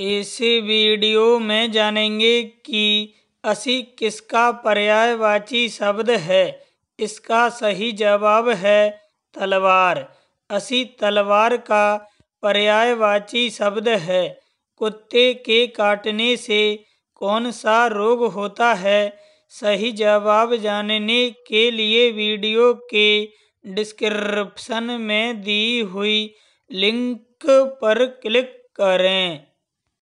इस वीडियो में जानेंगे कि असी किसका पर्यायवाची शब्द है इसका सही जवाब है तलवार असी तलवार का पर्यायवाची शब्द है कुत्ते के काटने से कौन सा रोग होता है सही जवाब जानने के लिए वीडियो के डिस्क्रिप्शन में दी हुई लिंक पर क्लिक करें